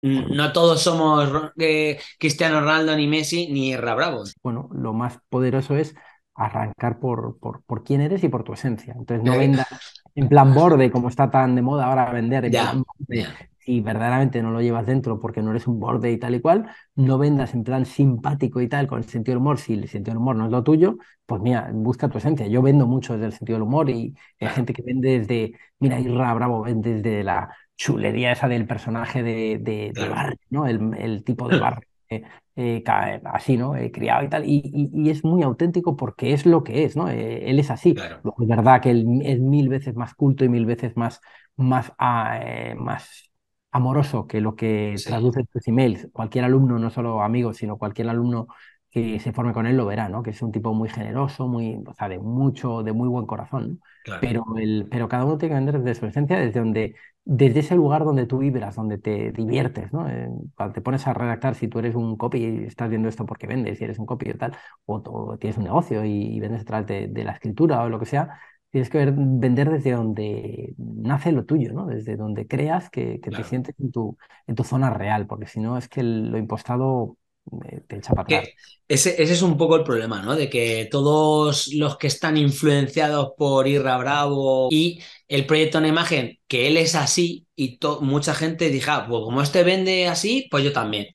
No todos somos eh, Cristiano Ronaldo, ni Messi, ni Rabravo. Bueno, lo más poderoso es arrancar por, por, quién eres y por tu esencia. Entonces no eh. vendas en plan borde, como está tan de moda ahora vender. En plan borde. verdaderamente no lo llevas dentro porque no eres un borde y tal y cual, no vendas en plan simpático y tal, con el sentido del humor. Si el sentido del humor no es lo tuyo, pues mira, busca tu esencia. Yo vendo mucho desde el sentido del humor y hay gente que vende desde, mira, Irra Bravo, vende desde la chulería esa del personaje de, de, ¿no? El, tipo de bar Eh, eh así, ¿no? Eh, criado y tal, y, es muy auténtico porque es lo que es, ¿no? Eh, él es así. es verdad que él es mil veces más culto y mil veces más, más, ah, más amoroso que lo que traduce tus emails. Cualquier alumno, no solo amigo, sino cualquier alumno que se forme con él lo verá, ¿no? Que es un tipo muy generoso, muy, o de mucho, de muy buen corazón, pero, el, pero cada uno tiene que vender desde su esencia, desde donde, desde ese lugar donde tú vibras, donde te diviertes, ¿no? Eh, cuando te pones a redactar, si tú eres un copy y estás viendo esto porque vendes, si eres un copy o tal, o, tienes un negocio y, vendes a de, de la escritura o lo que sea, tienes que vender desde donde nace lo tuyo, ¿no? Desde donde creas que, te sientes en tu, en tu zona real, porque si no es que lo impostado ese, es un poco el problema, ¿no? De que todos los que están influenciados por Irra Bravo y el proyecto en imagen, que él es así y mucha gente diga, ah, pues como este vende así, pues yo también.